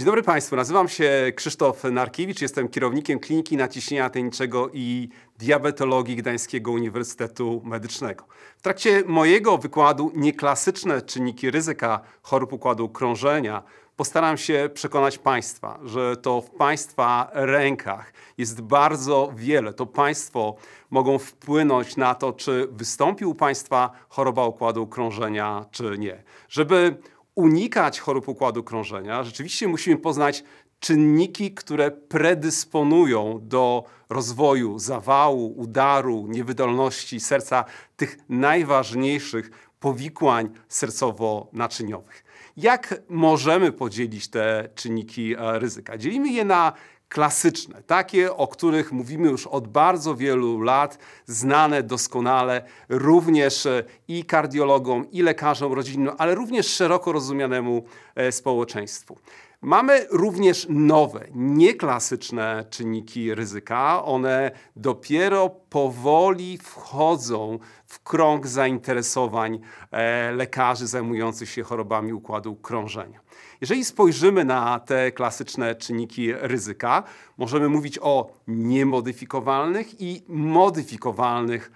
Dzień dobry Państwu, nazywam się Krzysztof Narkiewicz, jestem kierownikiem Kliniki Naciśnienia Tęczego i Diabetologii Gdańskiego Uniwersytetu Medycznego. W trakcie mojego wykładu nieklasyczne czynniki ryzyka chorób układu krążenia postaram się przekonać Państwa, że to w Państwa rękach jest bardzo wiele. To Państwo mogą wpłynąć na to, czy wystąpi u Państwa choroba układu krążenia, czy nie. Żeby unikać chorób układu krążenia, rzeczywiście musimy poznać czynniki, które predysponują do rozwoju zawału, udaru, niewydolności serca, tych najważniejszych powikłań sercowo-naczyniowych. Jak możemy podzielić te czynniki e, ryzyka? Dzielimy je na klasyczne, takie, o których mówimy już od bardzo wielu lat, znane doskonale również e, i kardiologom, i lekarzom rodzinnym, ale również szeroko rozumianemu e, społeczeństwu. Mamy również nowe, nieklasyczne czynniki ryzyka. One dopiero powoli wchodzą w krąg zainteresowań e, lekarzy zajmujących się chorobami układu krążenia. Jeżeli spojrzymy na te klasyczne czynniki ryzyka, możemy mówić o niemodyfikowalnych i modyfikowalnych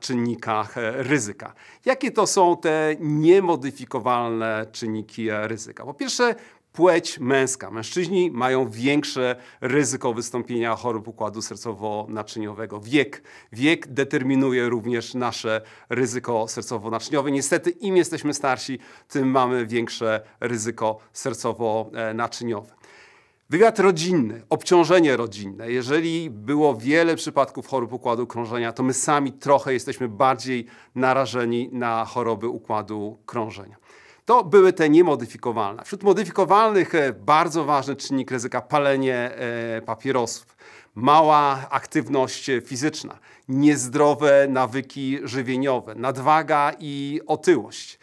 czynnikach e, ryzyka. Jakie to są te niemodyfikowalne czynniki e, ryzyka? Po pierwsze, płeć męska. Mężczyźni mają większe ryzyko wystąpienia chorób układu sercowo-naczyniowego. Wiek. Wiek determinuje również nasze ryzyko sercowo-naczyniowe. Niestety im jesteśmy starsi, tym mamy większe ryzyko sercowo-naczyniowe. Wywiad rodzinny, obciążenie rodzinne. Jeżeli było wiele przypadków chorób układu krążenia, to my sami trochę jesteśmy bardziej narażeni na choroby układu krążenia to były te niemodyfikowalne. Wśród modyfikowalnych e, bardzo ważny czynnik ryzyka palenie e, papierosów, mała aktywność e, fizyczna, niezdrowe nawyki żywieniowe, nadwaga i otyłość.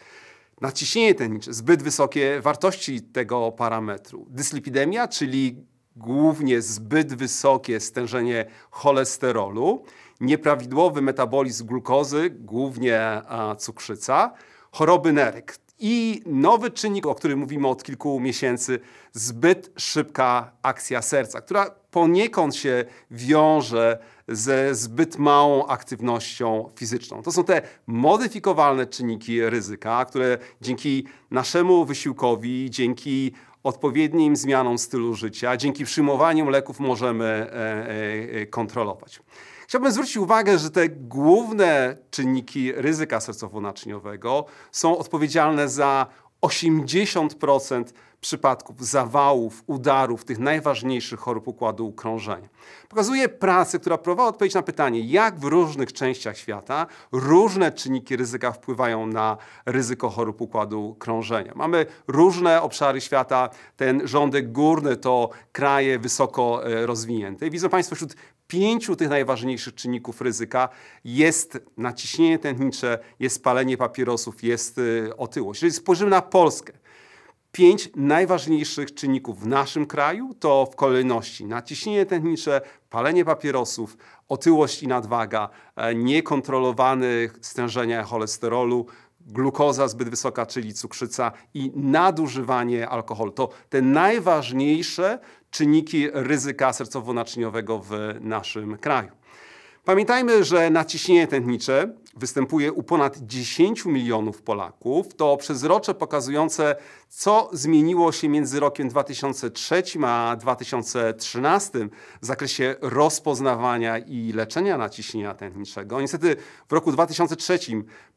Nadciśnienie tętnicze, zbyt wysokie wartości tego parametru. Dyslipidemia, czyli głównie zbyt wysokie stężenie cholesterolu, nieprawidłowy metabolizm glukozy, głównie cukrzyca, choroby nerek, i nowy czynnik, o którym mówimy od kilku miesięcy, zbyt szybka akcja serca, która poniekąd się wiąże ze zbyt małą aktywnością fizyczną. To są te modyfikowalne czynniki ryzyka, które dzięki naszemu wysiłkowi, dzięki odpowiednim zmianom stylu życia, dzięki przyjmowaniu leków możemy e, e, kontrolować. Chciałbym zwrócić uwagę, że te główne czynniki ryzyka sercowo-naczyniowego są odpowiedzialne za 80% przypadków zawałów, udarów, tych najważniejszych chorób układu krążenia. Pokazuje pracę, która próbowała odpowiedzieć na pytanie, jak w różnych częściach świata różne czynniki ryzyka wpływają na ryzyko chorób układu krążenia. Mamy różne obszary świata, ten rządek górny to kraje wysoko e, rozwinięte. I widzą Państwo wśród pięciu tych najważniejszych czynników ryzyka jest naciśnienie tętnicze, jest palenie papierosów, jest y, otyłość. Jeżeli spojrzymy na Polskę, pięć najważniejszych czynników w naszym kraju to w kolejności naciśnienie tętnicze, palenie papierosów, otyłość i nadwaga, e, niekontrolowany stężenia cholesterolu, glukoza zbyt wysoka, czyli cukrzyca i nadużywanie alkoholu. To te najważniejsze czynniki ryzyka sercowo-naczyniowego w naszym kraju. Pamiętajmy, że naciśnienie tętnicze występuje u ponad 10 milionów Polaków. To przezrocze pokazujące, co zmieniło się między rokiem 2003 a 2013 w zakresie rozpoznawania i leczenia naciśnienia tętniczego. Niestety w roku 2003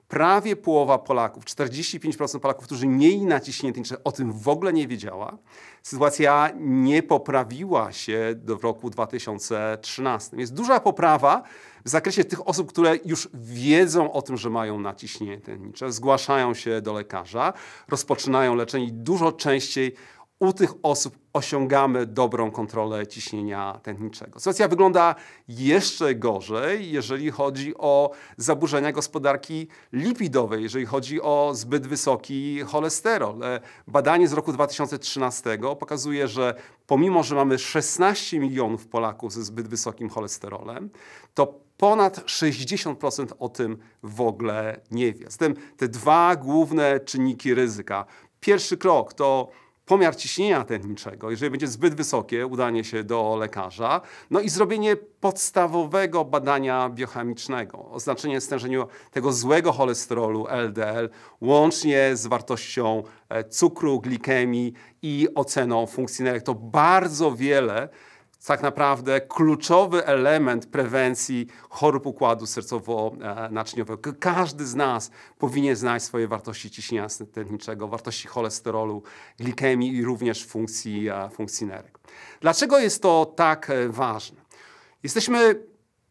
prawie połowa Polaków, 45% Polaków, którzy mieli naciśnięte tęczę, o tym w ogóle nie wiedziała. Sytuacja nie poprawiła się do roku 2013. Jest duża poprawa w zakresie tych osób, które już wiedzą o tym, że mają naciśnięte tęczę, zgłaszają się do lekarza, rozpoczynają leczenie i dużo częściej u tych osób osiągamy dobrą kontrolę ciśnienia tętniczego. Sytuacja wygląda jeszcze gorzej, jeżeli chodzi o zaburzenia gospodarki lipidowej, jeżeli chodzi o zbyt wysoki cholesterol. E, badanie z roku 2013 pokazuje, że pomimo, że mamy 16 milionów Polaków ze zbyt wysokim cholesterolem, to ponad 60% o tym w ogóle nie wie. Zatem te dwa główne czynniki ryzyka. Pierwszy krok to pomiar ciśnienia tętniczego, jeżeli będzie zbyt wysokie, udanie się do lekarza, no i zrobienie podstawowego badania biochemicznego, oznaczenie stężenia tego złego cholesterolu LDL łącznie z wartością e, cukru, glikemii i oceną funkcji nerek. To bardzo wiele tak naprawdę kluczowy element prewencji chorób układu sercowo-naczyniowego. Każdy z nas powinien znać swoje wartości ciśnienia tętniczego, wartości cholesterolu, glikemii i również funkcji, funkcji nerek. Dlaczego jest to tak e, ważne? Jesteśmy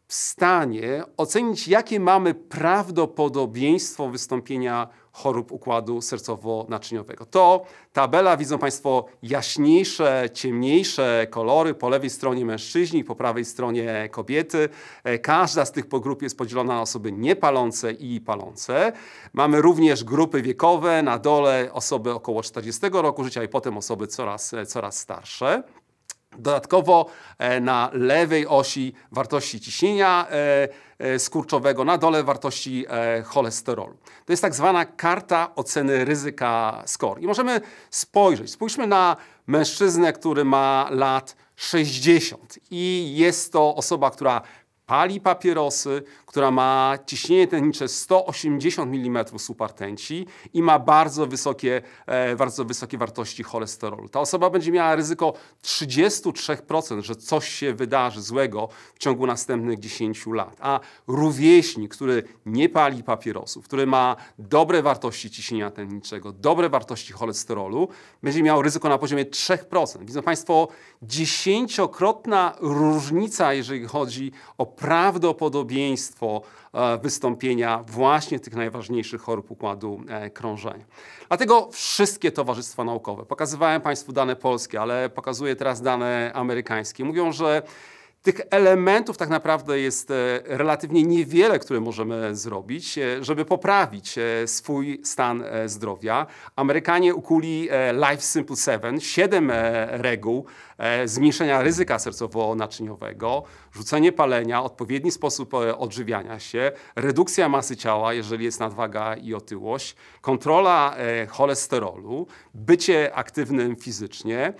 w stanie ocenić, jakie mamy prawdopodobieństwo wystąpienia chorób układu sercowo-naczyniowego. To tabela, widzą Państwo jaśniejsze, ciemniejsze kolory po lewej stronie mężczyźni, po prawej stronie kobiety. E, każda z tych grup jest podzielona na osoby niepalące i palące. Mamy również grupy wiekowe, na dole osoby około 40 roku życia i potem osoby coraz, e, coraz starsze. Dodatkowo e, na lewej osi wartości ciśnienia e, e, skurczowego, na dole wartości cholesterolu. To jest tak zwana karta oceny ryzyka SCORE. I możemy spojrzeć, spójrzmy na mężczyznę, który ma lat 60 i jest to osoba, która pali papierosy, która ma ciśnienie tętnicze 180 mm słupa rtęci i ma bardzo wysokie, e, bardzo wysokie wartości cholesterolu. Ta osoba będzie miała ryzyko 33%, że coś się wydarzy złego w ciągu następnych 10 lat. A rówieśnik, który nie pali papierosów, który ma dobre wartości ciśnienia tętniczego, dobre wartości cholesterolu, będzie miał ryzyko na poziomie 3%. Widzą Państwo, dziesięciokrotna różnica, jeżeli chodzi o prawdopodobieństwo mnóstwo e, wystąpienia właśnie tych najważniejszych chorób układu e, krążenia. Dlatego wszystkie towarzystwa naukowe, pokazywałem Państwu dane polskie, ale pokazuję teraz dane amerykańskie, mówią, że tych elementów tak naprawdę jest e, relatywnie niewiele, które możemy zrobić, żeby poprawić swój stan zdrowia. Amerykanie ukuli Life Simple Seven, siedem reguł, E, zmniejszenia ryzyka sercowo-naczyniowego, rzucenie palenia, odpowiedni sposób e, odżywiania się, redukcja masy ciała, jeżeli jest nadwaga i otyłość, kontrola e, cholesterolu, bycie aktywnym fizycznie,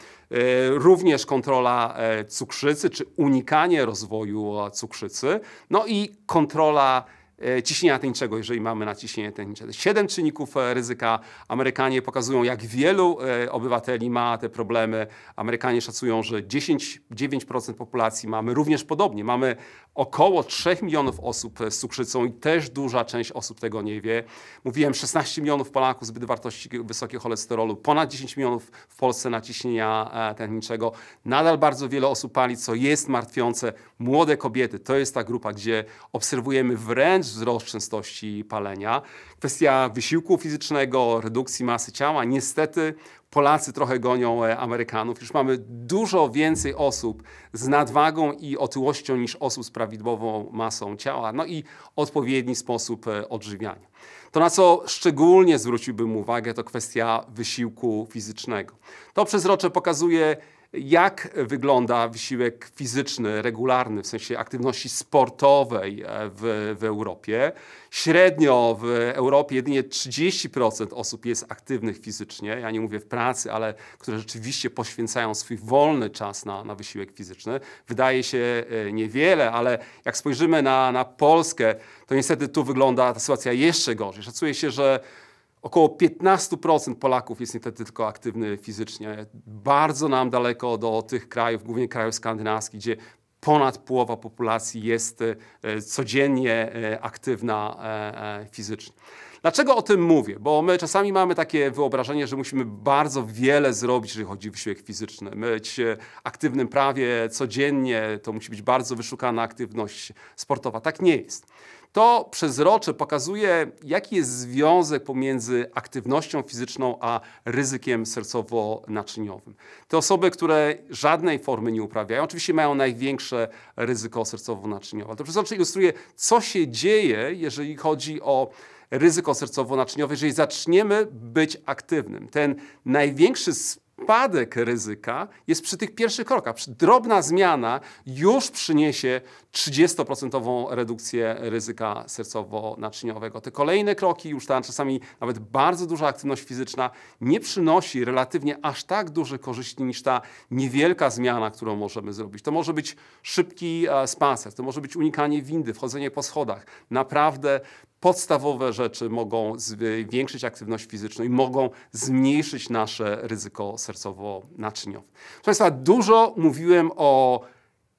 również kontrola cukrzycy czy unikanie rozwoju cukrzycy, no i kontrola E, ciśnienia tęczego, jeżeli mamy nadciśnienie tęczne. Siedem czynników e, ryzyka. Amerykanie pokazują, jak wielu e, obywateli ma te problemy. Amerykanie szacują, że 10, 9% populacji mamy również podobnie. Mamy około 3 milionów osób z cukrzycą i też duża część osób tego nie wie. Mówiłem, 16 milionów Polaków zbyt wartości wysokiego cholesterolu, ponad 10 milionów w Polsce nadciśnienia tętniczego. Nadal bardzo wiele osób pali, co jest martwiące. Młode kobiety to jest ta grupa, gdzie obserwujemy wręcz też wzrost częstości palenia. Kwestia wysiłku fizycznego, redukcji masy ciała. Niestety Polacy trochę gonią e, Amerykanów. Już mamy dużo więcej osób z nadwagą i otyłością niż osób z prawidłową masą ciała, no i odpowiedni sposób e, odżywiania. To, na co szczególnie zwróciłbym uwagę, to kwestia wysiłku fizycznego. To przezrocze pokazuje, jak wygląda wysiłek fizyczny, regularny, w sensie aktywności sportowej e, w, w Europie. Średnio w Europie jedynie 30% osób jest aktywnych fizycznie. Ja nie mówię w pracy, ale które rzeczywiście poświęcają swój wolny czas na, na wysiłek fizyczny. Wydaje się e, niewiele, ale jak spojrzymy na, na Polskę, to niestety tu wygląda ta sytuacja jeszcze gorzej. Szacuje się, że Około 15% Polaków jest niestety tylko aktywny fizycznie. Bardzo nam daleko do tych krajów, głównie krajów skandynawskich, gdzie ponad połowa populacji jest e, codziennie e, aktywna e, fizycznie. Dlaczego o tym mówię? Bo my czasami mamy takie wyobrażenie, że musimy bardzo wiele zrobić, jeżeli chodzi o wysiłek fizyczny. Być aktywnym prawie codziennie, to musi być bardzo wyszukana aktywność sportowa. Tak nie jest. To przezrocze pokazuje, jaki jest związek pomiędzy aktywnością fizyczną a ryzykiem sercowo-naczyniowym. Te osoby, które żadnej formy nie uprawiają, oczywiście mają największe ryzyko sercowo-naczyniowe. To przezrocze ilustruje, co się dzieje, jeżeli chodzi o ryzyko sercowo-naczyniowe, jeżeli zaczniemy być aktywnym. Ten największy sposób, spadek ryzyka jest przy tych pierwszych krokach. Drobna zmiana już przyniesie 30% redukcję ryzyka sercowo-naczyniowego. Te kolejne kroki, już tam czasami nawet bardzo duża aktywność fizyczna, nie przynosi relatywnie aż tak dużych korzyści niż ta niewielka zmiana, którą możemy zrobić. To może być szybki e, spacer, to może być unikanie windy, wchodzenie po schodach. Naprawdę podstawowe rzeczy mogą zwiększyć aktywność fizyczną i mogą zmniejszyć nasze ryzyko sercowo-naczyniowe. Proszę Państwa, dużo mówiłem o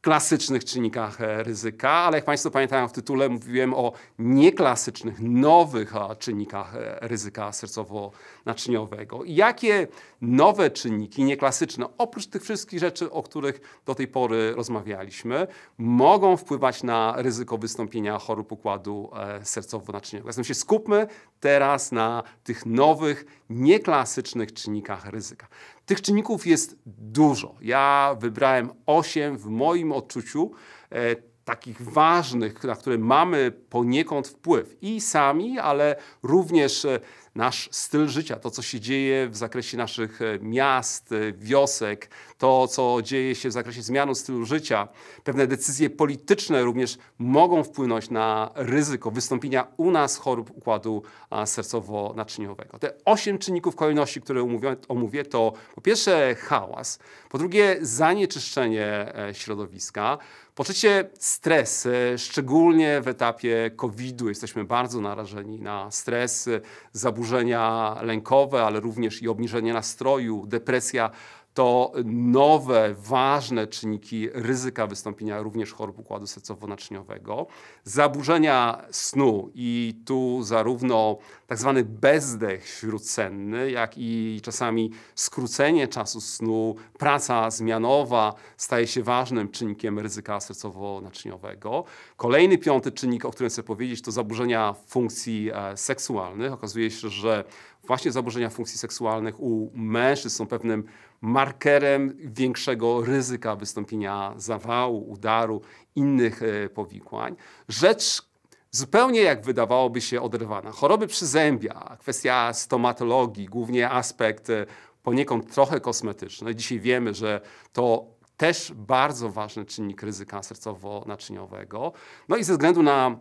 klasycznych czynnikach e, ryzyka, ale jak Państwo pamiętają w tytule mówiłem o nieklasycznych, nowych czynnikach e, ryzyka sercowo-naczyniowego. Jakie nowe czynniki nieklasyczne, oprócz tych wszystkich rzeczy, o których do tej pory rozmawialiśmy, mogą wpływać na ryzyko wystąpienia chorób układu e, sercowo-naczyniowego? Zatem się skupmy teraz na tych nowych, nieklasycznych czynnikach ryzyka. Tych czynników jest dużo. Ja wybrałem osiem w moim odczuciu e, takich ważnych, na które mamy poniekąd wpływ i sami, ale również e, nasz styl życia, to co się dzieje w zakresie naszych e, miast, e, wiosek, to co dzieje się w zakresie zmiany stylu życia, pewne decyzje polityczne również mogą wpłynąć na ryzyko wystąpienia u nas chorób układu sercowo-naczyniowego. Te osiem czynników kolejności, które omówię to po pierwsze hałas, po drugie zanieczyszczenie e, środowiska, Oczywiście stres, szczególnie w etapie COVID-u, jesteśmy bardzo narażeni na stres, zaburzenia lękowe, ale również i obniżenie nastroju, depresja to nowe, ważne czynniki ryzyka wystąpienia również chorób układu sercowo-naczyniowego, zaburzenia snu i tu zarówno tak zwany bezdech śródsenny, jak i czasami skrócenie czasu snu, praca zmianowa staje się ważnym czynnikiem ryzyka sercowo-naczyniowego. Kolejny piąty czynnik, o którym chcę powiedzieć, to zaburzenia funkcji e, seksualnych. Okazuje się, że właśnie zaburzenia funkcji seksualnych u mężczyzn są pewnym markerem większego ryzyka wystąpienia zawału, udaru, innych e, powikłań. Rzecz zupełnie jak wydawałoby się oderwana. Choroby przyzębia, kwestia stomatologii, głównie aspekt e, poniekąd trochę kosmetyczny. Dzisiaj wiemy, że to też bardzo ważny czynnik ryzyka sercowo-naczyniowego. No i ze względu na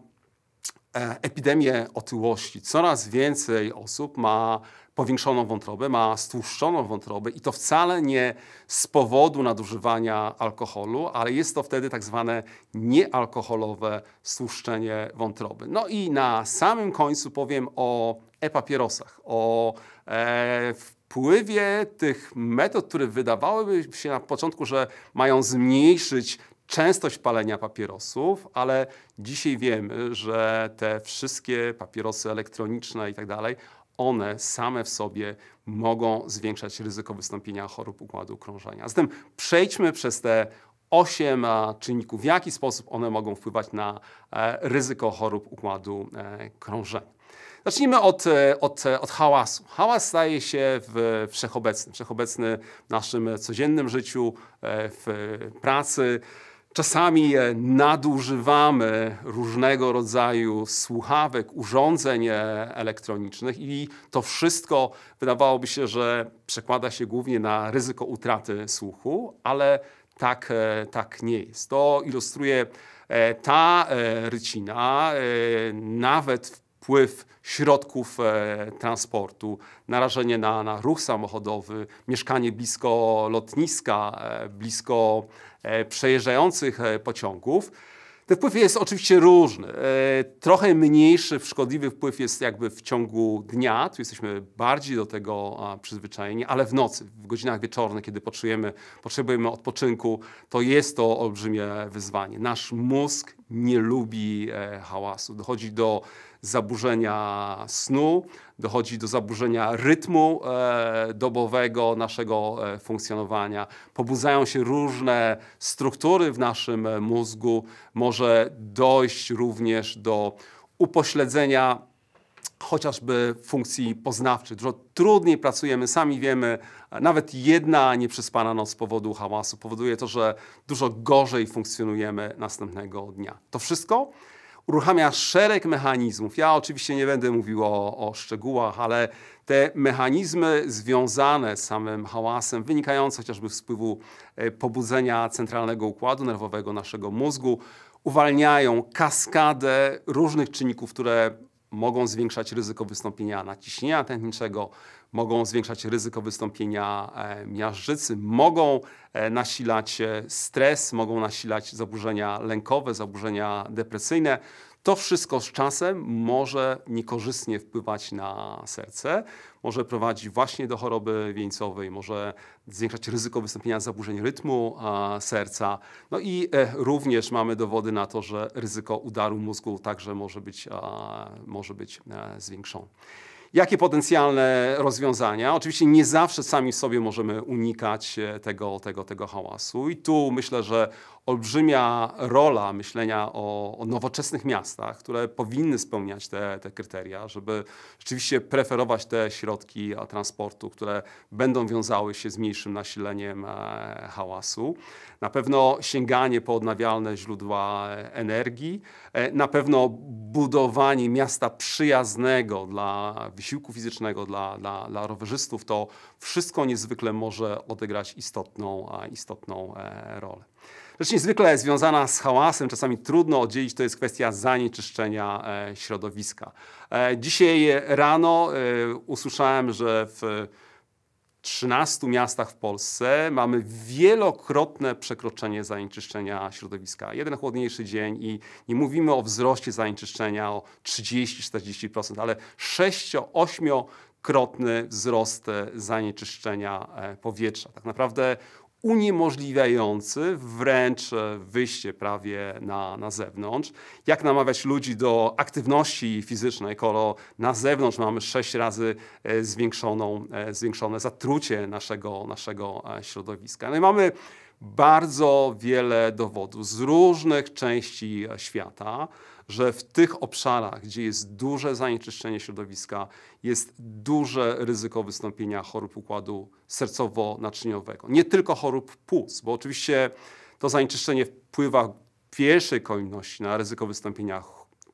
E, epidemię otyłości. Coraz więcej osób ma powiększoną wątrobę, ma stłuszczoną wątrobę i to wcale nie z powodu nadużywania alkoholu, ale jest to wtedy tak zwane niealkoholowe stłuszczenie wątroby. No i na samym końcu powiem o e-papierosach, o e, wpływie tych metod, które wydawałyby się na początku, że mają zmniejszyć częstość palenia papierosów, ale dzisiaj wiemy, że te wszystkie papierosy elektroniczne i tak dalej, one same w sobie mogą zwiększać ryzyko wystąpienia chorób układu krążenia. Zatem przejdźmy przez te osiem czynników, w jaki sposób one mogą wpływać na e, ryzyko chorób układu e, krążenia. Zacznijmy od, e, od, od hałasu. Hałas staje się w wszechobecny, wszechobecny w naszym codziennym życiu, w pracy. Czasami nadużywamy różnego rodzaju słuchawek, urządzeń e, elektronicznych i to wszystko wydawałoby się, że przekłada się głównie na ryzyko utraty słuchu, ale tak, e, tak nie jest. To ilustruje e, ta rycina, nawet wpływ środków e, transportu, narażenie na, na ruch samochodowy, mieszkanie blisko lotniska, e, blisko e, przejeżdżających pociągów. Ten wpływ jest oczywiście różny. Trochę mniejszy szkodliwy wpływ jest jakby w ciągu dnia, tu jesteśmy bardziej do tego przyzwyczajeni, ale w nocy, w godzinach wieczornych, kiedy potrzebujemy, potrzebujemy odpoczynku, to jest to olbrzymie wyzwanie. Nasz mózg nie lubi hałasu. Dochodzi do zaburzenia snu, dochodzi do zaburzenia rytmu e, dobowego naszego e, funkcjonowania. Pobudzają się różne struktury w naszym e, mózgu. Może dojść również do upośledzenia chociażby funkcji poznawczych. Dużo trudniej pracujemy, sami wiemy, nawet jedna nieprzespana noc z powodu hałasu powoduje to, że dużo gorzej funkcjonujemy następnego dnia. To wszystko uruchamia szereg mechanizmów. Ja oczywiście nie będę mówił o, o, szczegółach, ale te mechanizmy związane z samym hałasem, wynikające chociażby z wpływu e, pobudzenia centralnego układu nerwowego naszego mózgu, uwalniają kaskadę różnych czynników, które mogą zwiększać ryzyko wystąpienia naciśnienia tętniczego, mogą zwiększać ryzyko wystąpienia e, miażdżycy, mogą e, nasilać e, stres, mogą nasilać zaburzenia lękowe, zaburzenia depresyjne. To wszystko z czasem może niekorzystnie wpływać na serce, może prowadzić właśnie do choroby wieńcowej, może zwiększać ryzyko wystąpienia zaburzeń rytmu serca. No i również mamy dowody na to, że ryzyko udaru mózgu także może być, może być zwiększone. Jakie potencjalne rozwiązania? Oczywiście nie zawsze sami sobie możemy unikać e, tego, tego, tego hałasu i tu myślę, że olbrzymia rola myślenia o, o nowoczesnych miastach, które powinny spełniać te, te kryteria, żeby rzeczywiście preferować te środki e, transportu, które będą wiązały się z mniejszym nasileniem e, hałasu. Na pewno sięganie po odnawialne źródła energii, na pewno budowanie miasta przyjaznego dla wysiłku fizycznego, dla, dla, dla rowerzystów, to wszystko niezwykle może odegrać istotną, istotną e, rolę. Rzecz niezwykle związana z hałasem, czasami trudno oddzielić, to jest kwestia zanieczyszczenia e, środowiska. E, dzisiaj rano usłyszałem, że w 13 miastach w Polsce mamy wielokrotne przekroczenie zanieczyszczenia środowiska. Jeden chłodniejszy dzień i nie mówimy o wzroście zanieczyszczenia o 30-40%, ale 6-8 krotny wzrost e, zanieczyszczenia e, powietrza. Tak naprawdę uniemożliwiający wręcz wyjście prawie na, na zewnątrz. Jak namawiać ludzi do aktywności fizycznej, kolo na zewnątrz mamy sześć razy e, zwiększoną, e, zwiększone zatrucie naszego, naszego e, środowiska. No i mamy bardzo wiele dowodów z różnych części świata że w tych obszarach, gdzie jest duże zanieczyszczenie środowiska, jest duże ryzyko wystąpienia chorób układu sercowo-naczyniowego. Nie tylko chorób płuc, bo oczywiście to zanieczyszczenie wpływa w pierwszej kolejności na ryzyko wystąpienia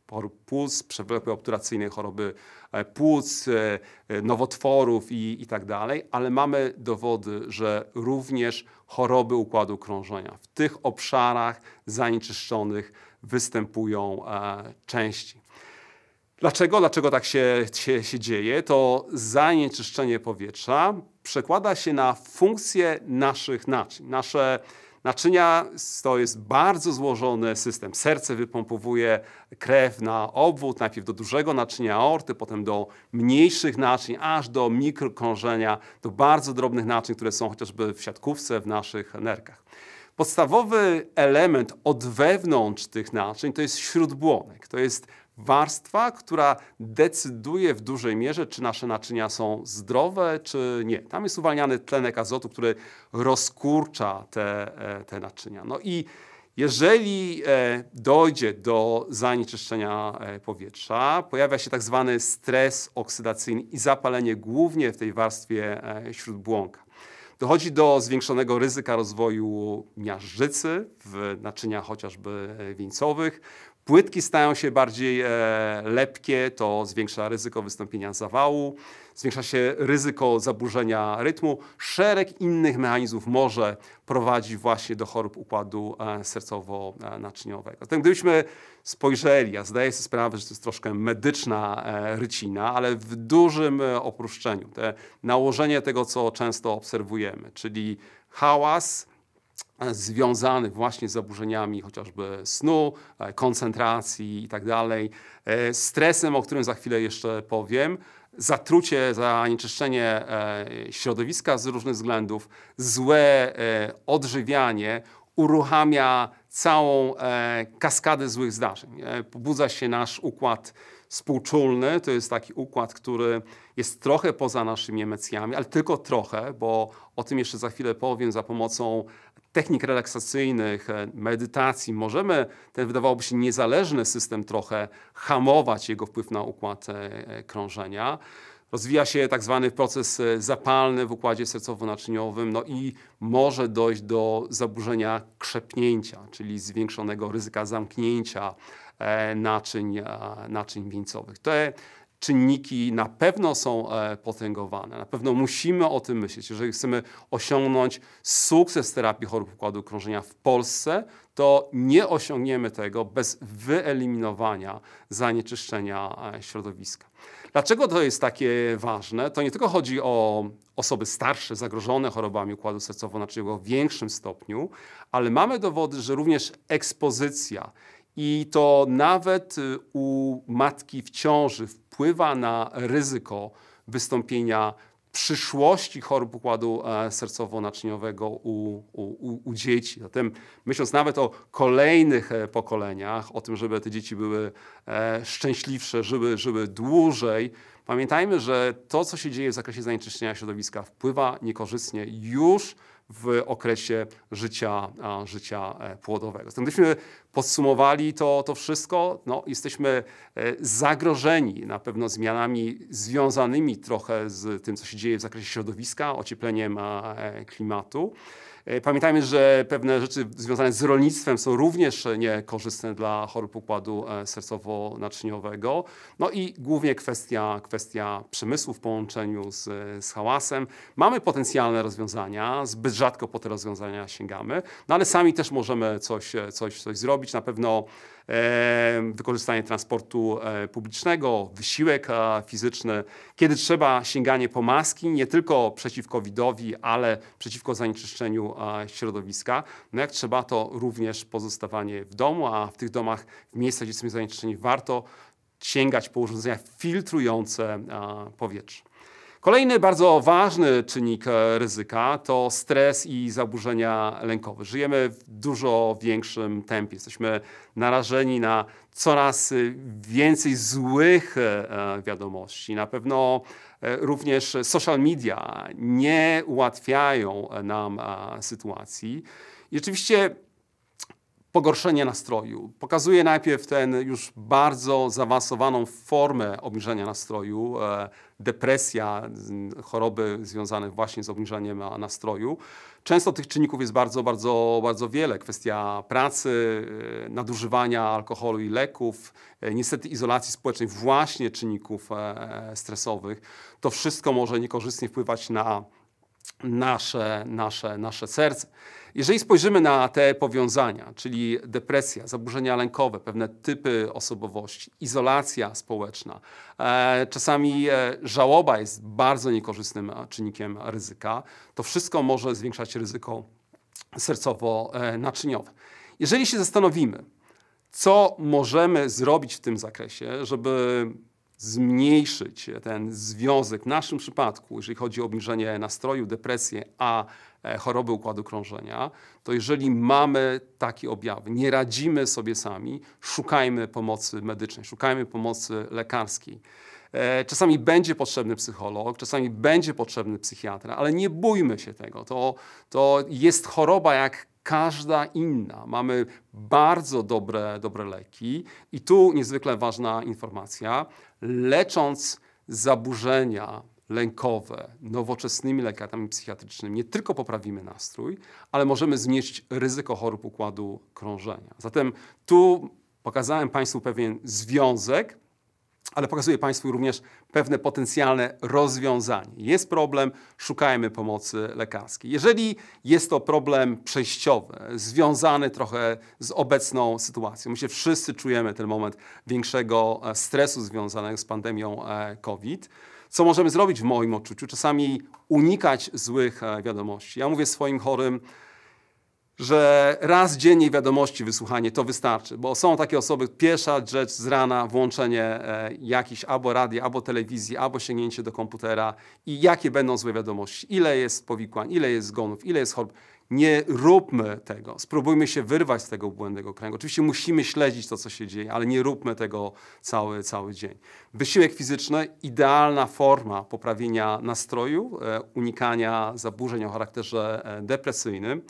chorób płuc, przewlekłej obturacyjnej choroby e, płuc, e, e, nowotworów i, i tak dalej, ale mamy dowody, że również choroby układu krążenia w tych obszarach zanieczyszczonych występują e, części. Dlaczego? Dlaczego tak się, się, się dzieje? To zanieczyszczenie powietrza przekłada się na funkcję naszych naczyń. Nasze naczynia to jest bardzo złożony system. Serce wypompowuje krew na obwód, najpierw do dużego naczynia aorty, potem do mniejszych naczyń, aż do mikrokrążenia, do bardzo drobnych naczyń, które są chociażby w siatkówce, w naszych nerkach. Podstawowy element od wewnątrz tych naczyń to jest śródbłonek. To jest warstwa, która decyduje w dużej mierze, czy nasze naczynia są zdrowe, czy nie. Tam jest uwalniany tlenek azotu, który rozkurcza te, e, te naczynia. No i jeżeli e, dojdzie do zanieczyszczenia e, powietrza, pojawia się tak zwany stres oksydacyjny i zapalenie głównie w tej warstwie śródbłonka. Dochodzi do zwiększonego ryzyka rozwoju miażdżycy w naczyniach chociażby wieńcowych, Płytki stają się bardziej e, lepkie, to zwiększa ryzyko wystąpienia zawału, zwiększa się ryzyko zaburzenia rytmu. Szereg innych mechanizmów może prowadzić właśnie do chorób układu e, sercowo-naczyniowego. Zatem tak gdybyśmy spojrzeli, ja zdaję sobie sprawę, że to jest troszkę medyczna e, rycina, ale w dużym e, oprószczeniu, te nałożenie tego, co często obserwujemy, czyli hałas, E, związanych właśnie z zaburzeniami chociażby snu, e, koncentracji itd., tak e, stresem, o którym za chwilę jeszcze powiem, zatrucie, zanieczyszczenie środowiska z różnych względów, złe odżywianie uruchamia całą kaskadę złych zdarzeń. Pobudza się nasz układ współczulny, to jest taki układ, który jest trochę poza naszymi emocjami, ale tylko trochę, bo o tym jeszcze za chwilę powiem za pomocą technik relaksacyjnych, e, medytacji, możemy ten wydawałoby się niezależny system trochę hamować jego wpływ na układ e, e, krążenia. Rozwija się tak zwany proces zapalny w układzie sercowo-naczyniowym, no i może dojść do zaburzenia krzepnięcia, czyli zwiększonego ryzyka zamknięcia naczyń, naczyń wieńcowych. Te czynniki na pewno są e, potęgowane. Na pewno musimy o tym myśleć. Jeżeli chcemy osiągnąć sukces terapii chorób układu krążenia w Polsce, to nie osiągniemy tego bez wyeliminowania zanieczyszczenia e, środowiska. Dlaczego to jest takie ważne? To nie tylko chodzi o osoby starsze, zagrożone chorobami układu sercowo-naczyniowego w większym stopniu, ale mamy dowody, że również ekspozycja i to nawet y, u matki w ciąży wpływa na ryzyko wystąpienia przyszłości chorób układu e, sercowo-naczyniowego u, u, u, dzieci. Zatem myśląc nawet o kolejnych e, pokoleniach, o tym, żeby te dzieci były e, szczęśliwsze, żyły, żyły dłużej, pamiętajmy, że to, co się dzieje w zakresie zanieczyszczenia środowiska, wpływa niekorzystnie już w okresie życia, życia e, płodowego. Zatem gdybyśmy podsumowali to, to wszystko, no, jesteśmy e, zagrożeni na pewno zmianami związanymi trochę z tym, co się dzieje w zakresie środowiska, ociepleniem e, klimatu. E, pamiętajmy, że pewne rzeczy związane z rolnictwem są również niekorzystne dla chorób układu e, sercowo-naczyniowego. No i głównie kwestia, kwestia przemysłu w połączeniu z, z hałasem. Mamy potencjalne rozwiązania, zbyt rzadko po te rozwiązania sięgamy, no ale sami też możemy coś, e, coś, coś zrobić. Na pewno wykorzystanie transportu e, publicznego, wysiłek e, fizyczny, kiedy trzeba sięganie po maski, nie tylko przeciwko widowi, ale przeciwko zanieczyszczeniu e, środowiska. No jak trzeba, to również pozostawanie w domu, a w tych domach, w miejscach, gdzie są zanieczyszczeni, warto sięgać po urządzenia filtrujące powietrze. Kolejny bardzo ważny czynnik e, ryzyka to stres i zaburzenia lękowe. Żyjemy w dużo większym tempie. Jesteśmy narażeni na coraz e, więcej złych e, wiadomości. Na pewno również social media nie ułatwiają nam sytuacji. I pogorszenie nastroju. Pokazuje najpierw tę już bardzo zaawansowaną formę obniżenia nastroju, e, depresja, choroby związane właśnie z obniżeniem nastroju. Często tych czynników jest bardzo, bardzo, bardzo wiele. Kwestia pracy, e, nadużywania alkoholu i leków, e, niestety izolacji społecznej, właśnie czynników stresowych. To wszystko może niekorzystnie wpływać na nasze, nasze, nasze serce. Jeżeli spojrzymy na te powiązania, czyli depresja, zaburzenia lękowe, pewne typy osobowości, izolacja społeczna, e, czasami e, żałoba jest bardzo niekorzystnym czynnikiem ryzyka, to wszystko może zwiększać ryzyko sercowo-naczyniowe. Jeżeli się zastanowimy, co możemy zrobić w tym zakresie, żeby zmniejszyć ten związek w naszym przypadku, jeżeli chodzi o obniżenie nastroju, depresję, a e, choroby układu krążenia, to jeżeli mamy takie objawy, nie radzimy sobie sami, szukajmy pomocy medycznej, szukajmy pomocy lekarskiej. E, czasami będzie potrzebny psycholog, czasami będzie potrzebny psychiatra, ale nie bójmy się tego. To, to jest choroba jak każda inna. Mamy bardzo dobre, dobre leki. I tu niezwykle ważna informacja lecząc zaburzenia lękowe nowoczesnymi lekami psychiatrycznymi, nie tylko poprawimy nastrój, ale możemy zmniejszyć ryzyko chorób układu krążenia. Zatem tu pokazałem Państwu pewien związek ale pokazuje Państwu również pewne potencjalne rozwiązanie. Jest problem, szukajmy pomocy lekarskiej. Jeżeli jest to problem przejściowy, związany trochę z obecną sytuacją, my się wszyscy czujemy ten moment większego e, stresu związanego z pandemią e, COVID. Co możemy zrobić w moim odczuciu? Czasami unikać złych e, wiadomości. Ja mówię swoim chorym, że raz dziennie wiadomości wysłuchanie to wystarczy, bo są takie osoby, pierwsza rzecz z rana włączenie e, jakiś albo radia, albo telewizji, albo sięgnięcie do komputera i jakie będą złe wiadomości, ile jest powikłań, ile jest zgonów, ile jest chorób. Nie róbmy tego, spróbujmy się wyrwać z tego błędnego kręgu. Oczywiście musimy śledzić to, co się dzieje, ale nie róbmy tego cały, cały dzień. Wysiłek fizyczny, idealna forma poprawienia nastroju, e, unikania zaburzeń o charakterze e, depresyjnym.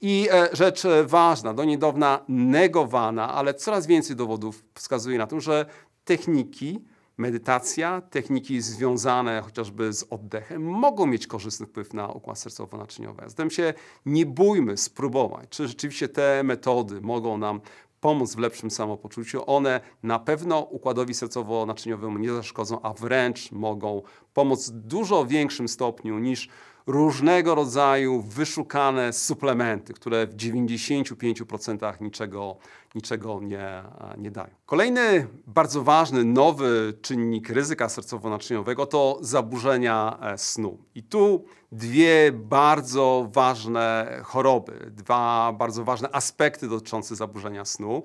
I e, rzecz e, ważna, do niedawna negowana, ale coraz więcej dowodów wskazuje na to, że techniki, medytacja, techniki związane chociażby z oddechem mogą mieć korzystny wpływ na układ sercowo-naczyniowy. Zatem się nie bójmy spróbować, czy rzeczywiście te metody mogą nam pomóc w lepszym samopoczuciu. One na pewno układowi sercowo-naczyniowemu nie zaszkodzą, a wręcz mogą pomóc w dużo większym stopniu niż różnego rodzaju wyszukane suplementy, które w 95% niczego, niczego nie, nie dają. Kolejny bardzo ważny, nowy czynnik ryzyka sercowo-naczyniowego to zaburzenia e, snu. I tu dwie bardzo ważne choroby, dwa bardzo ważne aspekty dotyczące zaburzenia snu.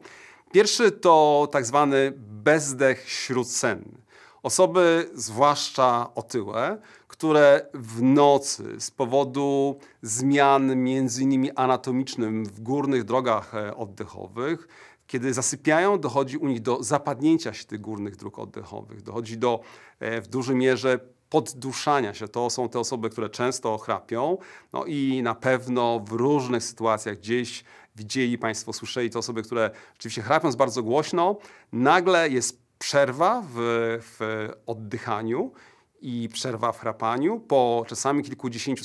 Pierwszy to tak zwany bezdech śródsenny. Osoby, zwłaszcza otyłe, które w nocy z powodu zmian między innymi anatomicznym w górnych drogach e, oddechowych kiedy zasypiają, dochodzi u nich do zapadnięcia się tych górnych dróg oddechowych, dochodzi do e, w dużej mierze podduszania się. To są te osoby, które często chrapią. No i na pewno w różnych sytuacjach gdzieś widzieli Państwo, słyszeli te osoby, które rzeczywiście chrapią bardzo głośno, nagle jest przerwa w, w oddychaniu i przerwa w chrapaniu. Po czasami kilkudziesięciu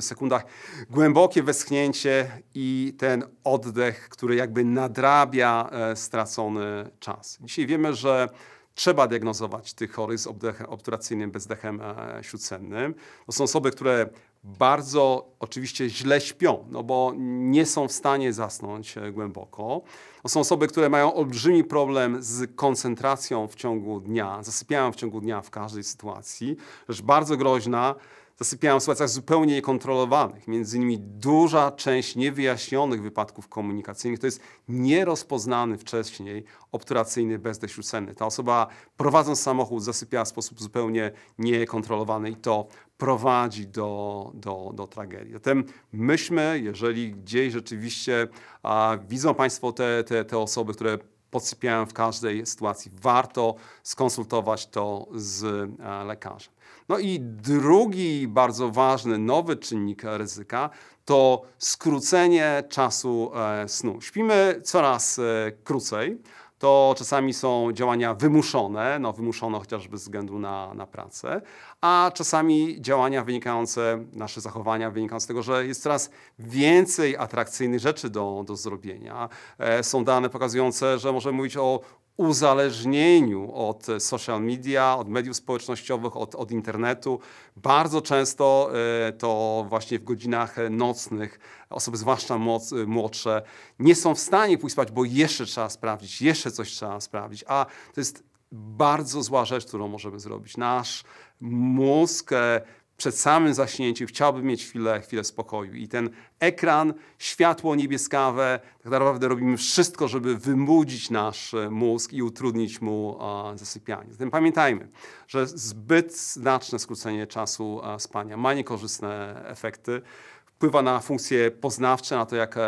sekundach głębokie westchnięcie i ten oddech, który jakby nadrabia e, stracony czas. Dzisiaj wiemy, że trzeba diagnozować tych chorych z obdechem, obturacyjnym bezdechem śródsennym. E, to są osoby, które bardzo oczywiście źle śpią, no bo nie są w stanie zasnąć e, głęboko. To są osoby, które mają olbrzymi problem z koncentracją w ciągu dnia, zasypiają w ciągu dnia w każdej sytuacji, rzecz bardzo groźna, zasypiają w sytuacjach zupełnie niekontrolowanych. Między innymi duża część niewyjaśnionych wypadków komunikacyjnych to jest nierozpoznany wcześniej obturacyjny bezdeszcz Ta osoba prowadząc samochód zasypia w sposób zupełnie niekontrolowany i to prowadzi do, do, do tragedii. Zatem myślmy, jeżeli gdzieś rzeczywiście a, widzą Państwo te, te, te osoby, które podsypiają w każdej sytuacji. Warto skonsultować to z e, lekarzem. No i drugi bardzo ważny nowy czynnik ryzyka to skrócenie czasu e, snu. Śpimy coraz e, krócej, to czasami są działania wymuszone, no wymuszone chociażby ze względu na, na pracę, a czasami działania wynikające, nasze zachowania wynikające z tego, że jest coraz więcej atrakcyjnych rzeczy do, do zrobienia. E, są dane pokazujące, że możemy mówić o uzależnieniu od social media, od mediów społecznościowych, od, od internetu. Bardzo często e, to właśnie w godzinach nocnych osoby, zwłaszcza moc, e, młodsze, nie są w stanie pójść spać, bo jeszcze trzeba sprawdzić, jeszcze coś trzeba sprawdzić. A to jest bardzo zła rzecz, którą możemy zrobić. Nasz mózg e, przed samym zaśnięciem chciałbym mieć chwilę, chwilę spokoju. I ten ekran, światło niebieskawe, tak naprawdę robimy wszystko, żeby wymudzić nasz e, mózg i utrudnić mu zasypianie. Zatem pamiętajmy, że zbyt znaczne skrócenie czasu spania ma niekorzystne efekty. Wpływa na funkcje poznawcze, na to, jak e,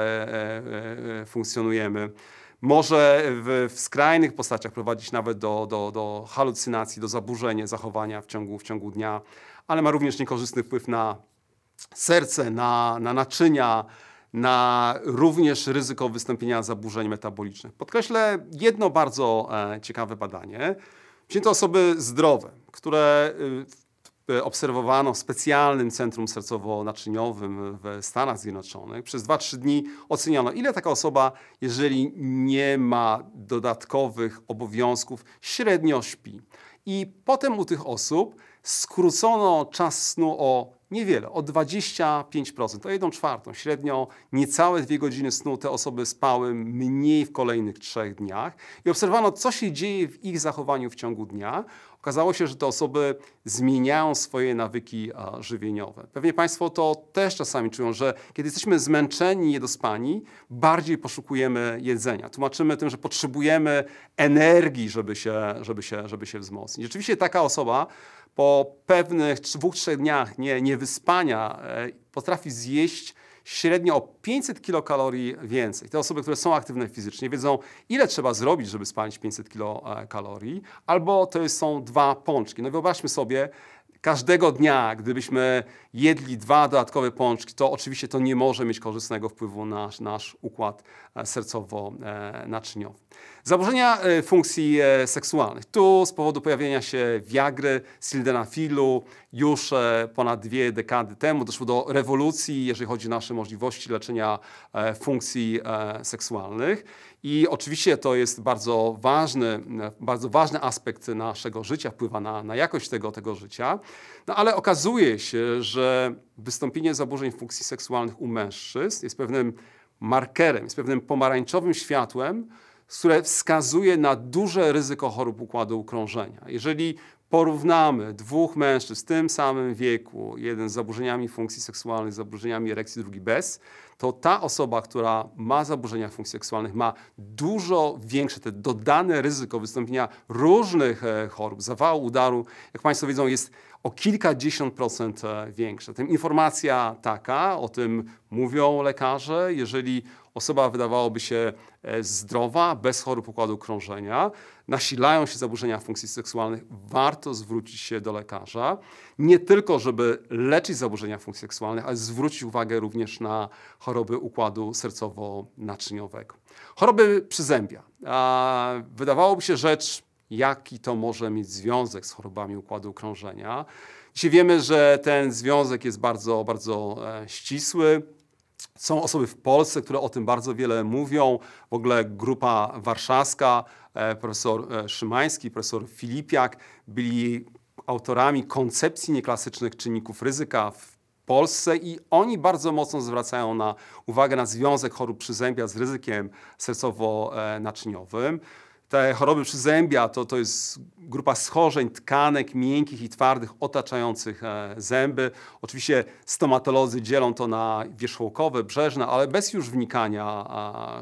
e, funkcjonujemy może w, w, skrajnych postaciach prowadzić nawet do, do, do halucynacji, do zaburzenia zachowania w ciągu, w ciągu dnia ale ma również niekorzystny wpływ na serce, na, na naczynia, na również ryzyko wystąpienia zaburzeń metabolicznych. Podkreślę jedno bardzo e, ciekawe badanie. Wzięto osoby zdrowe, które y, y, obserwowano w specjalnym centrum sercowo-naczyniowym w Stanach Zjednoczonych. Przez 2-3 dni oceniano, ile taka osoba, jeżeli nie ma dodatkowych obowiązków, średnio śpi. I potem u tych osób skrócono czas snu o niewiele, o 25%, o 1 czwartą. Średnio niecałe dwie godziny snu te osoby spały mniej w kolejnych trzech dniach i obserwowano, co się dzieje w ich zachowaniu w ciągu dnia Okazało się, że te osoby zmieniają swoje nawyki żywieniowe. Pewnie Państwo to też czasami czują, że kiedy jesteśmy zmęczeni, niedospani, bardziej poszukujemy jedzenia. Tłumaczymy tym, że potrzebujemy energii, żeby się, żeby się, żeby się wzmocnić. Rzeczywiście taka osoba po pewnych dwóch, trzech dniach nie, niewyspania e, potrafi zjeść średnio o 500 kilokalorii więcej. Te osoby, które są aktywne fizycznie, wiedzą, ile trzeba zrobić, żeby spalić 500 kilokalorii, albo to są dwa pączki. No wyobraźmy sobie, każdego dnia, gdybyśmy jedli dwa dodatkowe pączki, to oczywiście to nie może mieć korzystnego wpływu na nasz układ e, sercowo-naczyniowy. Zaburzenia e, funkcji e, seksualnych. Tu z powodu pojawienia się wiagry, sildenafilu już ponad dwie dekady temu doszło do rewolucji, jeżeli chodzi o nasze możliwości leczenia funkcji seksualnych. I oczywiście to jest bardzo ważny, bardzo ważny aspekt naszego życia, wpływa na, na jakość tego, tego życia. No ale okazuje się, że że wystąpienie zaburzeń funkcji seksualnych u mężczyzn jest pewnym markerem, jest pewnym pomarańczowym światłem, które wskazuje na duże ryzyko chorób układu krążenia. Jeżeli porównamy dwóch mężczyzn w tym samym wieku, jeden z zaburzeniami funkcji seksualnych, z zaburzeniami erekcji, drugi bez, to ta osoba, która ma zaburzenia funkcji seksualnych, ma dużo większe te dodane ryzyko wystąpienia różnych e, chorób, zawału, udaru, jak Państwo wiedzą, jest o kilkadziesiąt procent e, większe. Tym informacja taka, o tym mówią lekarze, jeżeli Osoba wydawałoby się e, zdrowa, bez chorób układu krążenia, nasilają się zaburzenia funkcji seksualnych, warto zwrócić się do lekarza. Nie tylko, żeby leczyć zaburzenia funkcji seksualnych, ale zwrócić uwagę również na choroby układu sercowo-naczyniowego. Choroby przyzębia. Wydawałoby się rzecz, jaki to może mieć związek z chorobami układu krążenia. Dzisiaj wiemy, że ten związek jest bardzo, bardzo e, ścisły. Są osoby w Polsce, które o tym bardzo wiele mówią. W ogóle grupa warszawska, e, profesor e, Szymański, profesor Filipiak byli autorami koncepcji nieklasycznych czynników ryzyka w Polsce i oni bardzo mocno zwracają na uwagę na związek chorób przyzębia z ryzykiem sercowo-naczyniowym. E, te choroby przyzębia to, to jest grupa schorzeń tkanek miękkich i twardych otaczających e, zęby. Oczywiście stomatolodzy dzielą to na wierzchołkowe, brzeżne, ale bez już wnikania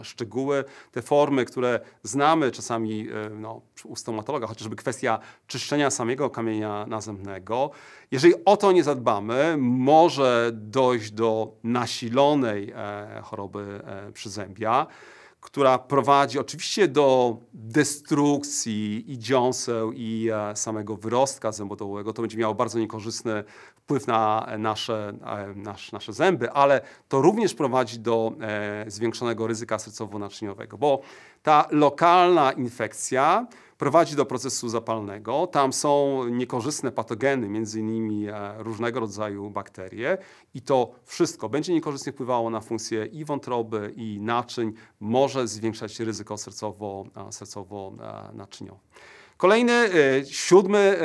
szczegóły. Te formy, które znamy czasami e, no, u stomatologa, chociażby kwestia czyszczenia samego kamienia nazębnego. Jeżeli o to nie zadbamy, może dojść do nasilonej e, choroby przyzębia która prowadzi oczywiście do destrukcji i dziąseł, i e, samego wyrostka zębodołowego. To będzie miało bardzo niekorzystny wpływ na nasze, e, nasz, nasze zęby, ale to również prowadzi do e, zwiększonego ryzyka sercowo-naczyniowego, bo ta lokalna infekcja prowadzi do procesu zapalnego. Tam są niekorzystne patogeny, między innymi e, różnego rodzaju bakterie i to wszystko będzie niekorzystnie wpływało na funkcję i wątroby, i naczyń, może zwiększać ryzyko sercowo-naczyniowe. E, e, Kolejny, siódmy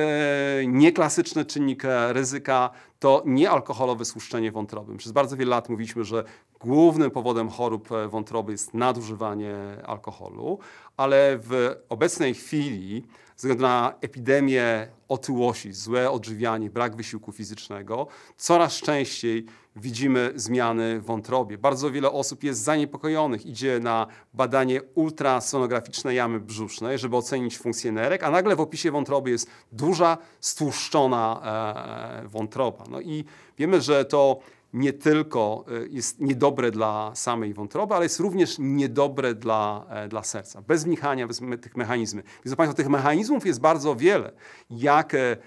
nieklasyczny czynnik ryzyka to niealkoholowe słuszczenie wątroby. Przez bardzo wiele lat mówiliśmy, że głównym powodem chorób wątroby jest nadużywanie alkoholu, ale w obecnej chwili, ze względu na epidemię otyłości, złe odżywianie, brak wysiłku fizycznego, coraz częściej widzimy zmiany w wątrobie. Bardzo wiele osób jest zaniepokojonych, idzie na badanie ultrasonograficzne jamy brzusznej, żeby ocenić funkcję nerek, a nagle w opisie wątroby jest duża, stłuszczona e, wątroba. No i wiemy, że to nie tylko y, jest niedobre dla samej wątroby, ale jest również niedobre dla, e, dla serca. Bez wnikania bez tych mechanizmów. Więc Państwo, tych mechanizmów jest bardzo wiele. Jak e,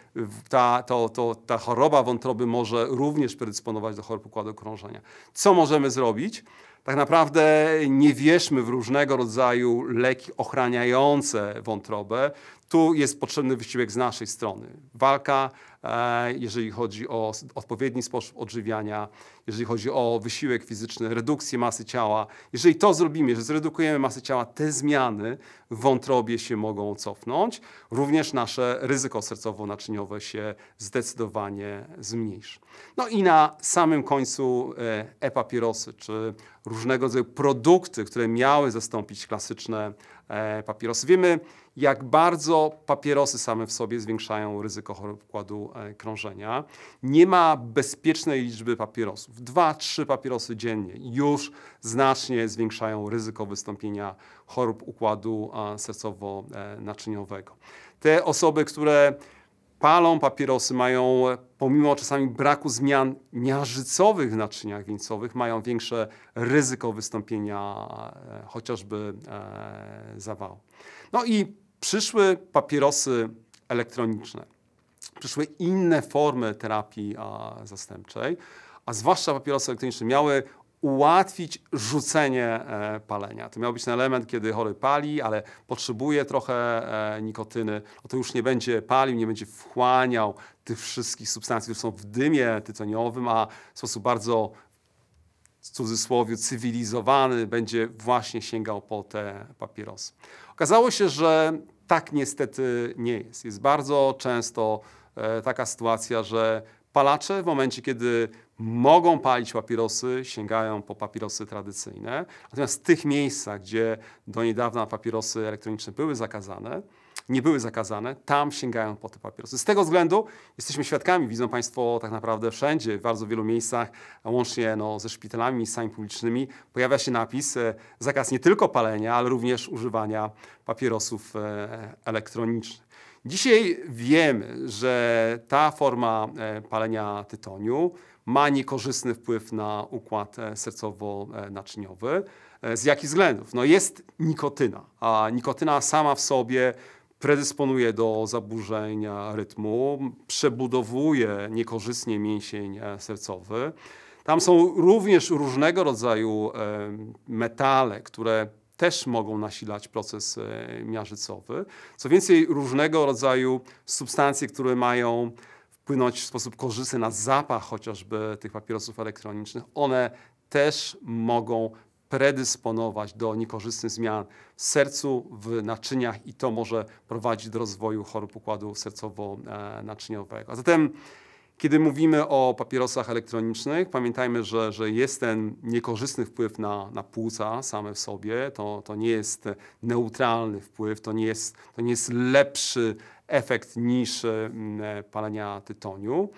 ta, to, to, ta choroba wątroby może również predysponować do chorób układu krążenia. Co możemy zrobić? Tak naprawdę nie wierzmy w różnego rodzaju leki ochraniające wątrobę. Tu jest potrzebny wysiłek z naszej strony. Walka, e, jeżeli chodzi o odpowiedni sposób odżywiania, jeżeli chodzi o wysiłek fizyczny, redukcję masy ciała. Jeżeli to zrobimy, że zredukujemy masę ciała, te zmiany w wątrobie się mogą cofnąć. Również nasze ryzyko sercowo-naczyniowe się zdecydowanie zmniejszy. No i na samym końcu e, e-papierosy, czy różnego rodzaju produkty, które miały zastąpić klasyczne e, papierosy. Wiemy, jak bardzo papierosy same w sobie zwiększają ryzyko chorób układu e, krążenia. Nie ma bezpiecznej liczby papierosów. Dwa, trzy papierosy dziennie już znacznie zwiększają ryzyko wystąpienia chorób układu e, sercowo-naczyniowego. Te osoby, które palą papierosy, mają pomimo czasami braku zmian miażdżycowych w naczyniach wieńcowych, mają większe ryzyko wystąpienia e, chociażby zawału. No i Przyszły papierosy elektroniczne, przyszły inne formy terapii a, zastępczej, a zwłaszcza papierosy elektroniczne miały ułatwić rzucenie e, palenia. To miał być ten element, kiedy chory pali, ale potrzebuje trochę e, nikotyny, no to już nie będzie palił, nie będzie wchłaniał tych wszystkich substancji, które są w dymie tytoniowym, a w sposób bardzo w cudzysłowie cywilizowany będzie właśnie sięgał po te papierosy. Okazało się, że tak niestety nie jest. Jest bardzo często e, taka sytuacja, że palacze w momencie, kiedy mogą palić papierosy, sięgają po papierosy tradycyjne. Natomiast w tych miejscach, gdzie do niedawna papierosy elektroniczne były zakazane, nie były zakazane, tam sięgają po te papierosy. Z tego względu jesteśmy świadkami, widzą Państwo tak naprawdę wszędzie, w bardzo wielu miejscach, łącznie no, ze szpitalami, miejscami publicznymi, pojawia się napis e, zakaz nie tylko palenia, ale również używania papierosów e, elektronicznych. Dzisiaj wiemy, że ta forma e, palenia tytoniu ma niekorzystny wpływ na układ e, sercowo-naczyniowy. E, z jakich względów? No jest nikotyna, a nikotyna sama w sobie predysponuje do zaburzenia rytmu, przebudowuje niekorzystnie mięsień e, sercowy. Tam są również różnego rodzaju e, metale, które też mogą nasilać proces e, miażycowy. Co więcej, różnego rodzaju substancje, które mają wpłynąć w sposób korzystny na zapach chociażby tych papierosów elektronicznych, one też mogą predysponować do niekorzystnych zmian w sercu, w naczyniach i to może prowadzić do rozwoju chorób układu sercowo-naczyniowego. A zatem kiedy mówimy o papierosach elektronicznych, pamiętajmy, że, że jest ten niekorzystny wpływ na, na płuca same w sobie. To, to nie jest neutralny wpływ, to nie jest, to nie jest lepszy efekt niż mm, palenia tytoniu.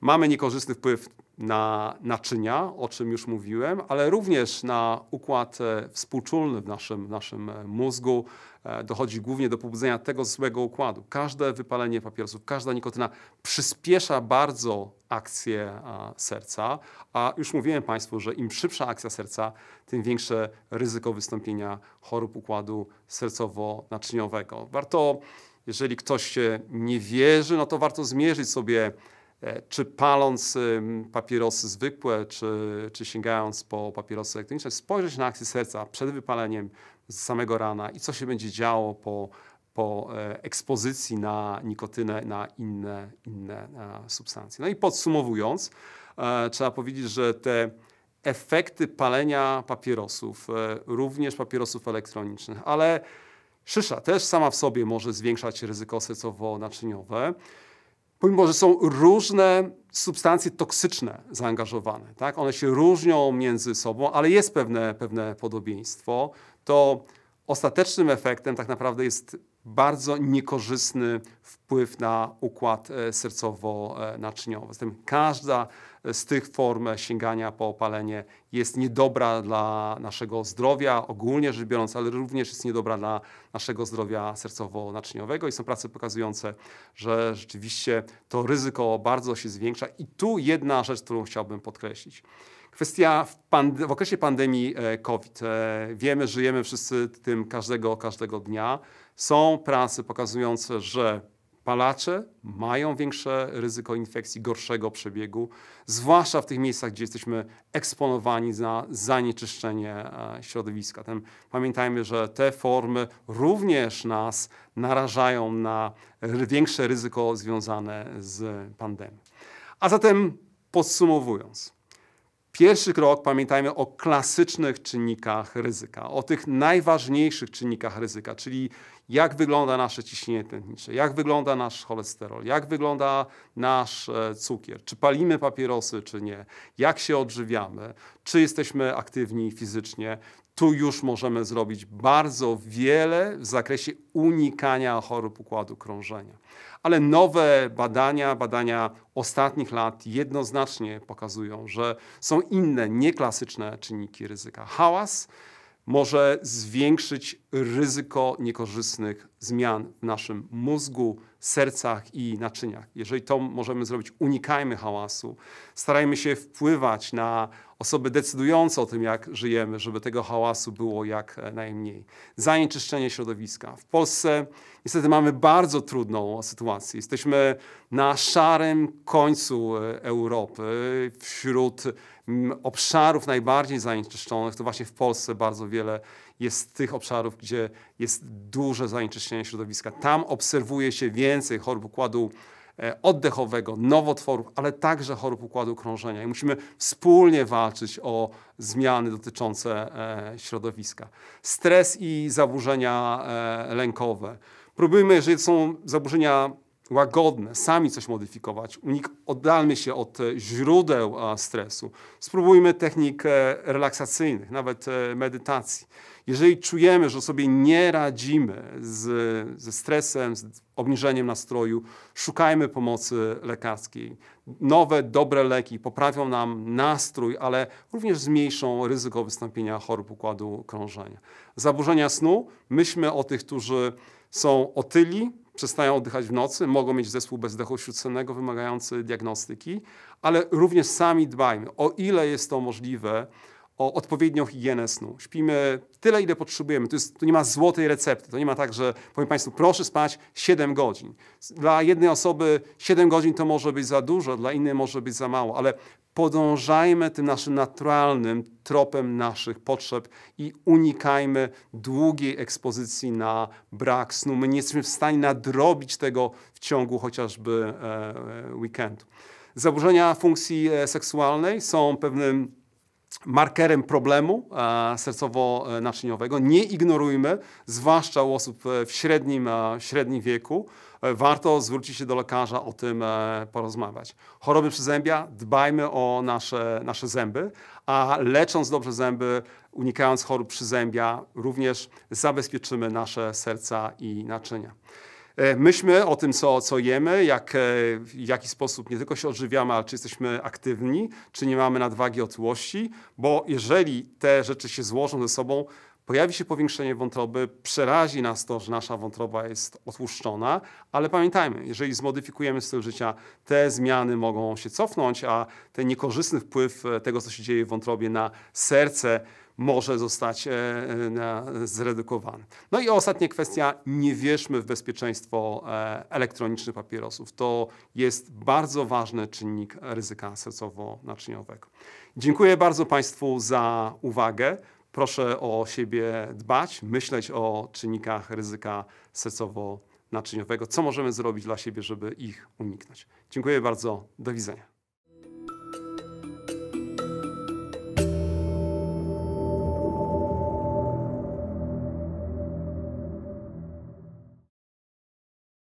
Mamy niekorzystny wpływ na naczynia, o czym już mówiłem, ale również na układ e, współczulny w naszym, naszym e, mózgu. E, dochodzi głównie do pobudzenia tego złego układu. Każde wypalenie papierosów, każda nikotyna przyspiesza bardzo akcję serca, a już mówiłem Państwu, że im szybsza akcja serca, tym większe ryzyko wystąpienia chorób układu sercowo-naczyniowego. Warto, jeżeli ktoś się nie wierzy, no to warto zmierzyć sobie E, czy paląc y, papierosy zwykłe, czy, czy sięgając po papierosy elektroniczne, spojrzeć na akcję serca przed wypaleniem z samego rana i co się będzie działo po, po e, ekspozycji na nikotynę, na inne, inne e, substancje. No i podsumowując, trzeba powiedzieć, że te efekty palenia papierosów, również papierosów elektronicznych, ale szysza też sama w sobie może zwiększać ryzyko sercowo-naczyniowe pomimo że są różne substancje toksyczne zaangażowane, tak? one się różnią między sobą, ale jest pewne, pewne podobieństwo, to ostatecznym efektem tak naprawdę jest bardzo niekorzystny wpływ na układ e, sercowo-naczyniowy. E, Zatem każda z tych form sięgania po opalenie jest niedobra dla naszego zdrowia ogólnie rzecz biorąc, ale również jest niedobra dla naszego zdrowia sercowo-naczyniowego i są prace pokazujące, że rzeczywiście to ryzyko bardzo się zwiększa i tu jedna rzecz, którą chciałbym podkreślić. Kwestia w, pand- w okresie pandemii e, COVID. E, wiemy, żyjemy wszyscy tym każdego, każdego dnia. Są prace pokazujące, że palacze mają większe ryzyko infekcji, gorszego przebiegu, zwłaszcza w tych miejscach, gdzie jesteśmy eksponowani na zanieczyszczenie e, środowiska. Ten, pamiętajmy, że te formy również nas narażają na większe ryzyko związane z pandemią. A zatem podsumowując, Pierwszy krok, pamiętajmy o klasycznych czynnikach ryzyka, o tych najważniejszych czynnikach ryzyka, czyli jak wygląda nasze ciśnienie tętnicze, jak wygląda nasz cholesterol, jak wygląda nasz e, cukier, czy palimy papierosy, czy nie, jak się odżywiamy, czy jesteśmy aktywni fizycznie, tu już możemy zrobić bardzo wiele w zakresie unikania chorób układu krążenia. Ale nowe badania, badania ostatnich lat jednoznacznie pokazują, że są inne, nieklasyczne czynniki ryzyka. Hałas może zwiększyć ryzyko niekorzystnych zmian w naszym mózgu, sercach i naczyniach. Jeżeli to możemy zrobić, unikajmy hałasu. Starajmy się wpływać na osoby decydujące o tym, jak żyjemy, żeby tego hałasu było jak e, najmniej. Zanieczyszczenie środowiska. W Polsce niestety mamy bardzo trudną sytuację. Jesteśmy na szarym końcu e, Europy. Wśród obszarów najbardziej zanieczyszczonych, to właśnie w Polsce bardzo wiele jest tych obszarów, gdzie jest duże zanieczyszczenie środowiska. Tam obserwuje się więcej chorób układu E, oddechowego, nowotworów, ale także chorób układu krążenia. I musimy wspólnie walczyć o zmiany dotyczące e, środowiska. Stres i zaburzenia e, lękowe. Próbujmy, jeżeli są zaburzenia łagodne, sami coś modyfikować. Unik, oddalmy się od e, źródeł stresu. Spróbujmy technik e, relaksacyjnych, nawet e, medytacji. Jeżeli czujemy, że sobie nie radzimy z, ze stresem, z obniżeniem nastroju, szukajmy pomocy lekarskiej. Nowe, dobre leki poprawią nam nastrój, ale również zmniejszą ryzyko wystąpienia chorób układu krążenia. Zaburzenia snu, myślmy o tych, którzy są otyli, przestają oddychać w nocy, mogą mieć zespół bezdechu śródsennego wymagający diagnostyki, ale również sami dbajmy, o ile jest to możliwe, o odpowiednią higienę snu. Śpimy tyle, ile potrzebujemy. To, jest, to nie ma złotej recepty. To nie ma tak, że powiem Państwu, proszę spać 7 godzin. Dla jednej osoby 7 godzin to może być za dużo, dla innej może być za mało, ale podążajmy tym naszym naturalnym tropem naszych potrzeb i unikajmy długiej ekspozycji na brak snu. My nie jesteśmy w stanie nadrobić tego w ciągu chociażby e, e, weekendu. Zaburzenia funkcji e, seksualnej są pewnym markerem problemu e, sercowo-naczyniowego. Nie ignorujmy, zwłaszcza u osób e, w średnim, e, średnim wieku. Warto zwrócić się do lekarza o tym porozmawiać. Choroby przyzębia, dbajmy o nasze, nasze zęby, a lecząc dobrze zęby, unikając chorób przyzębia, również zabezpieczymy nasze serca i naczynia. E, Myśmy o tym, co, co jemy, jak, e, w jaki sposób nie tylko się odżywiamy, ale czy jesteśmy aktywni, czy nie mamy nadwagi otyłości, bo jeżeli te rzeczy się złożą ze sobą, pojawi się powiększenie wątroby, przerazi nas to, że nasza wątroba jest otłuszczona, ale pamiętajmy, jeżeli zmodyfikujemy styl życia, te zmiany mogą się cofnąć, a ten niekorzystny wpływ e, tego, co się dzieje w wątrobie na serce, może zostać e, e, zredukowany. No i ostatnia kwestia, nie wierzmy w bezpieczeństwo e, elektronicznych papierosów. To jest bardzo ważny czynnik ryzyka sercowo-naczyniowego. Dziękuję bardzo Państwu za uwagę. Proszę o siebie dbać, myśleć o czynnikach ryzyka sercowo-naczyniowego, co możemy zrobić dla siebie, żeby ich uniknąć. Dziękuję bardzo, do widzenia.